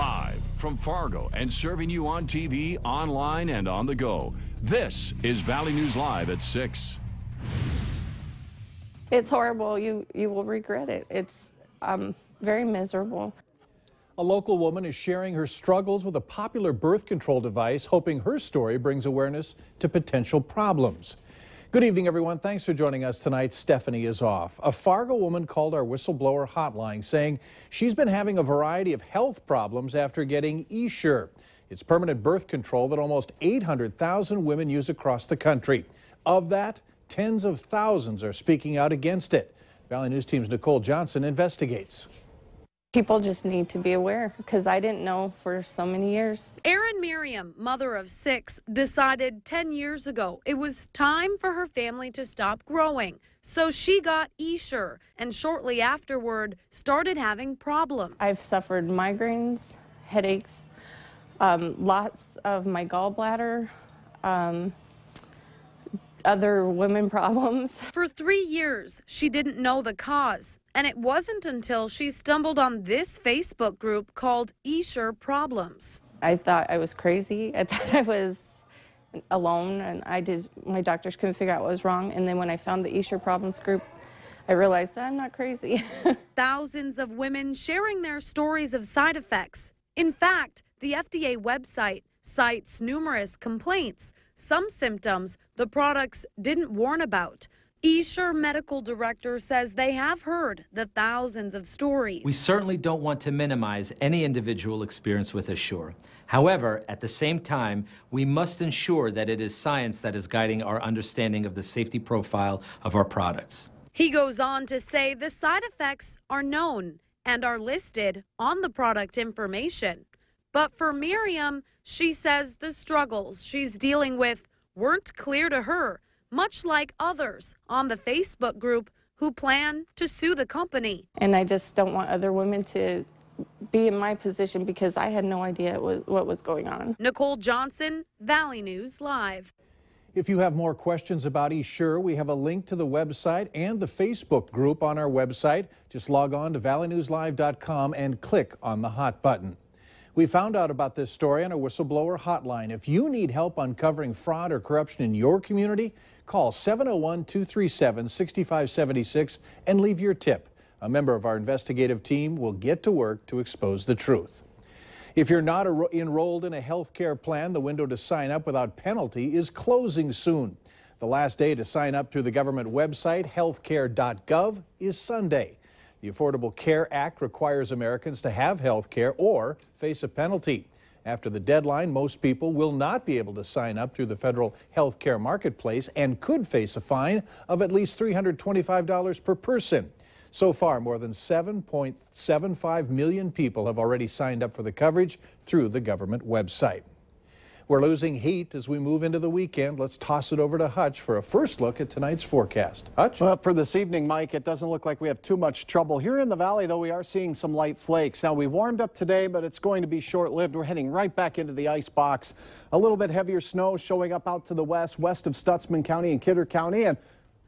Live from Fargo and serving you on TV, online, and on the go. This is Valley News Live at 6. It's horrible. You, you will regret it. It's um, very miserable. A local woman is sharing her struggles with a popular birth control device, hoping her story brings awareness to potential problems. Good evening, everyone. Thanks for joining us tonight. Stephanie is off. A Fargo woman called our whistleblower hotline saying she's been having a variety of health problems after getting eSure. It's permanent birth control that almost 800,000 women use across the country. Of that, tens of thousands are speaking out against it. Valley News Team's Nicole Johnson investigates. People just need to be aware because I didn't know for so many years. Erin Miriam, mother of six, decided 10 years ago it was time for her family to stop growing. So she got Escher and shortly afterward started having problems. I've suffered migraines, headaches, um, lots of my gallbladder. Um, other women problems. For three years, she didn't know the cause. And it wasn't until she stumbled on this Facebook group called Esher Problems. I thought I was crazy. I thought I was alone and I did my doctors couldn't figure out what was wrong and then when I found the Esher Problems group I realized that I'm not crazy. Thousands of women sharing their stories of side effects. In fact, the FDA website cites numerous complaints some symptoms the products didn't warn about. Esher Medical Director says they have heard the thousands of stories. We certainly don't want to minimize any individual experience with Assure. However, at the same time, we must ensure that it is science that is guiding our understanding of the safety profile of our products. He goes on to say the side effects are known and are listed on the product information. But for Miriam, she says the struggles she's dealing with weren't clear to her, much like others on the Facebook group who plan to sue the company. And I just don't want other women to be in my position because I had no idea what was going on. Nicole Johnson, Valley News Live. If you have more questions about eSure, we have a link to the website and the Facebook group on our website. Just log on to valleynewslive.com and click on the hot button. We found out about this story on a whistleblower hotline. If you need help uncovering fraud or corruption in your community, call 701 237 6576 and leave your tip. A member of our investigative team will get to work to expose the truth. If you're not enrolled in a health care plan, the window to sign up without penalty is closing soon. The last day to sign up through the government website, healthcare.gov, is Sunday. The Affordable Care Act requires Americans to have health care or face a penalty. After the deadline, most people will not be able to sign up through the federal health care marketplace and could face a fine of at least $325 per person. So far, more than 7.75 million people have already signed up for the coverage through the government website. We're losing heat as we move into the weekend. Let's toss it over to Hutch for a first look at tonight's forecast. Hutch? Well, for this evening, Mike, it doesn't look like we have too much trouble. Here in the valley, though, we are seeing some light flakes. Now, we warmed up today, but it's going to be short-lived. We're heading right back into the ice box. A little bit heavier snow showing up out to the west, west of Stutzman County and Kidder County, and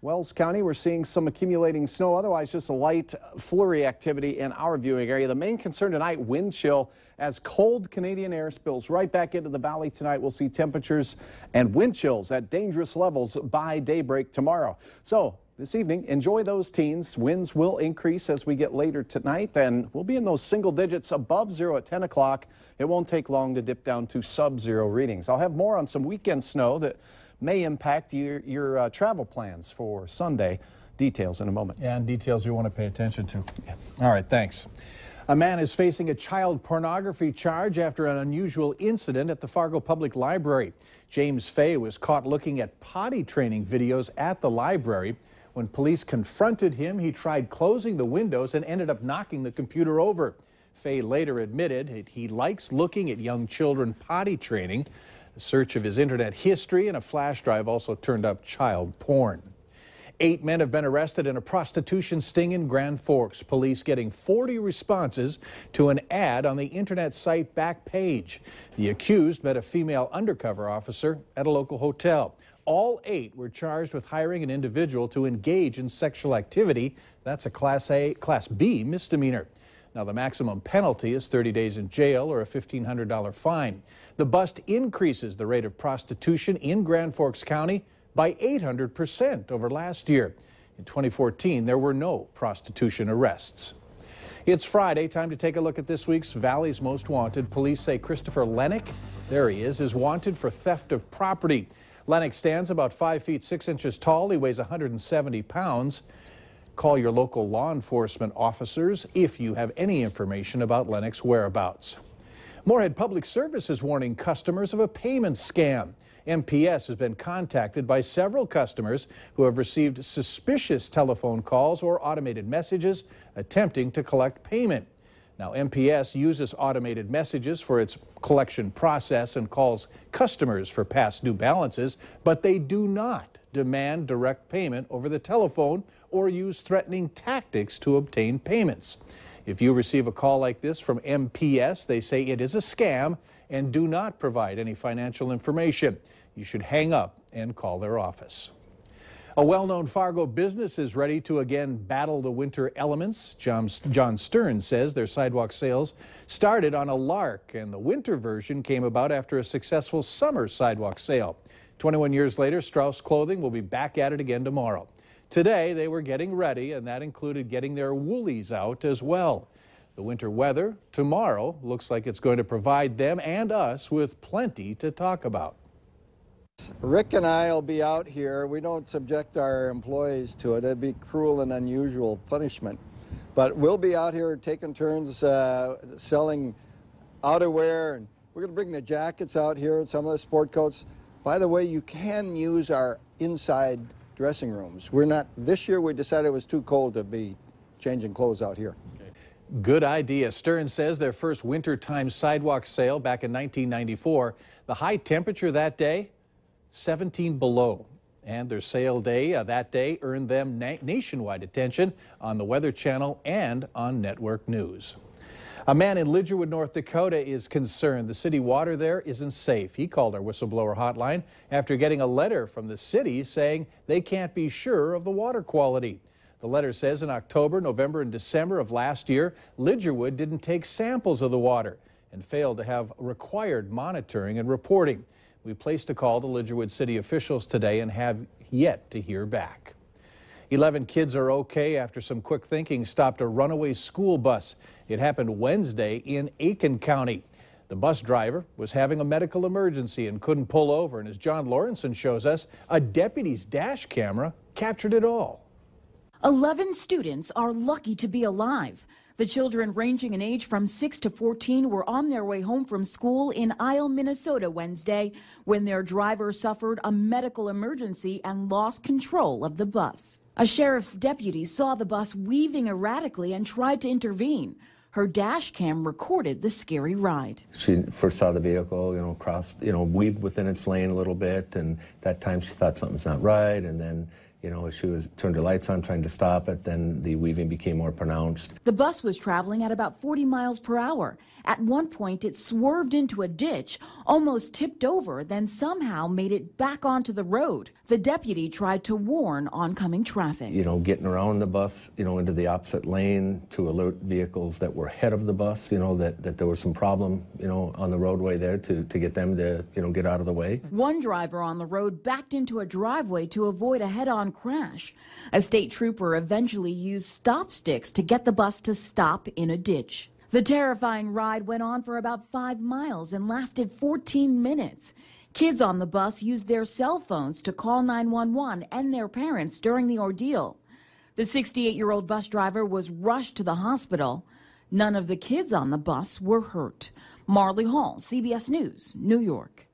Wells County, we're seeing some accumulating snow, otherwise just a light flurry activity in our viewing area. The main concern tonight, wind chill, as cold Canadian air spills right back into the valley tonight. We'll see temperatures and wind chills at dangerous levels by daybreak tomorrow. So this evening, enjoy those teens. Winds will increase as we get later tonight, and we'll be in those single digits above zero at 10 o'clock. It won't take long to dip down to sub-zero readings. I'll have more on some weekend snow that may impact your, your uh, travel plans for Sunday. Details in a moment. Yeah, and details you want to pay attention to. Yeah. All right, thanks. A man is facing a child pornography charge after an unusual incident at the Fargo Public Library. James Fay was caught looking at potty training videos at the library. When police confronted him, he tried closing the windows and ended up knocking the computer over. Fay later admitted he likes looking at young children potty training. A search of his internet history and a flash drive also turned up child porn. Eight men have been arrested in a prostitution sting in Grand Forks. Police getting 40 responses to an ad on the internet site Backpage. The accused met a female undercover officer at a local hotel. All eight were charged with hiring an individual to engage in sexual activity. That's a Class A, Class B misdemeanor. Now, the maximum penalty is 30 days in jail or a $1,500 fine. The bust increases the rate of prostitution in Grand Forks County by 800% over last year. In 2014, there were no prostitution arrests. It's Friday, time to take a look at this week's Valley's Most Wanted. Police say Christopher Lennox, there he is, is wanted for theft of property. Lennox stands about 5 feet 6 inches tall. He weighs 170 pounds. Call your local law enforcement officers if you have any information about Lennox whereabouts. Moorhead Public Service is warning customers of a payment scam. MPS has been contacted by several customers who have received suspicious telephone calls or automated messages attempting to collect payment. Now, MPS uses automated messages for its collection process and calls customers for past due balances, but they do not demand direct payment over the telephone or use threatening tactics to obtain payments. If you receive a call like this from MPS, they say it is a scam and do not provide any financial information. You should hang up and call their office. A well known Fargo business is ready to again battle the winter elements. John, John Stern says their sidewalk sales started on a lark, and the winter version came about after a successful summer sidewalk sale. 21 years later, Strauss Clothing will be back at it again tomorrow. Today, they were getting ready, and that included getting their woolies out as well. The winter weather tomorrow looks like it's going to provide them and us with plenty to talk about. Rick and I will be out here. We don't subject our employees to it. It'd be cruel and unusual punishment. But we'll be out here taking turns uh, selling outerwear, and we're going to bring the jackets out here and some of the sport coats. By the way, you can use our inside dressing rooms. We're not, this year we decided it was too cold to be changing clothes out here. Good idea. Stern says their first wintertime sidewalk sale back in 1994, the high temperature that day, 17 below. And their sale day uh, that day earned them na nationwide attention on the Weather Channel and on network news. A man in Lidgerwood, North Dakota is concerned. The city water there isn't safe. He called our whistleblower hotline after getting a letter from the city saying they can't be sure of the water quality. The letter says in October, November, and December of last year, Lidgerwood didn't take samples of the water and failed to have required monitoring and reporting. We placed a call to Lidgerwood city officials today and have yet to hear back. 11 kids are okay after some quick thinking stopped a runaway school bus. It happened Wednesday in Aiken County. The bus driver was having a medical emergency and couldn't pull over. And as John Lawrenson shows us, a deputy's dash camera captured it all. 11 students are lucky to be alive. The children ranging in age from 6 to 14 were on their way home from school in Isle, Minnesota Wednesday when their driver suffered a medical emergency and lost control of the bus. A sheriff's deputy saw the bus weaving erratically and tried to intervene. Her dash cam recorded the scary ride. She first saw the vehicle, you know, cross, you know, weave within its lane a little bit, and that time she thought something's not right, and then you know, she was turned her lights on trying to stop it. Then the weaving became more pronounced. The bus was traveling at about 40 miles per hour. At one point, it swerved into a ditch, almost tipped over, then somehow made it back onto the road. The deputy tried to warn oncoming traffic. You know, getting around the bus, you know, into the opposite lane to alert vehicles that were ahead of the bus, you know, that, that there was some problem, you know, on the roadway there to, to get them to, you know, get out of the way. One driver on the road backed into a driveway to avoid a head on crash. A state trooper eventually used stop sticks to get the bus to stop in a ditch. The terrifying ride went on for about five miles and lasted 14 minutes. Kids on the bus used their cell phones to call 911 and their parents during the ordeal. The 68 year old bus driver was rushed to the hospital. None of the kids on the bus were hurt. Marley Hall, CBS News, New York.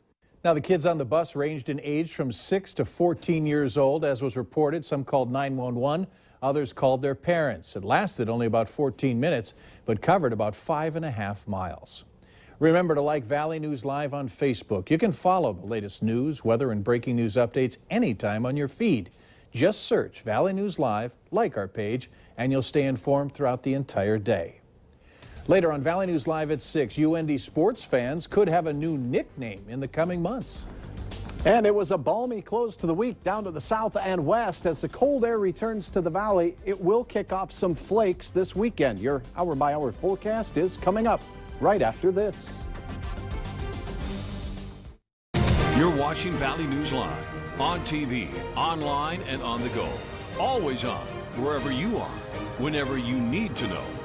Now, the kids on the bus ranged in age from 6 to 14 years old, as was reported. Some called 911, others called their parents. It lasted only about 14 minutes, but covered about five and a half miles. Remember to like Valley News Live on Facebook. You can follow the latest news, weather, and breaking news updates anytime on your feed. Just search Valley News Live, like our page, and you'll stay informed throughout the entire day. Later on Valley News Live at 6, UND sports fans could have a new nickname in the coming months. And it was a balmy close to the week down to the south and west. As the cold air returns to the valley, it will kick off some flakes this weekend. Your hour by hour forecast is coming up right after this. You're watching Valley News Live on TV, online, and on the go. Always on, wherever you are, whenever you need to know.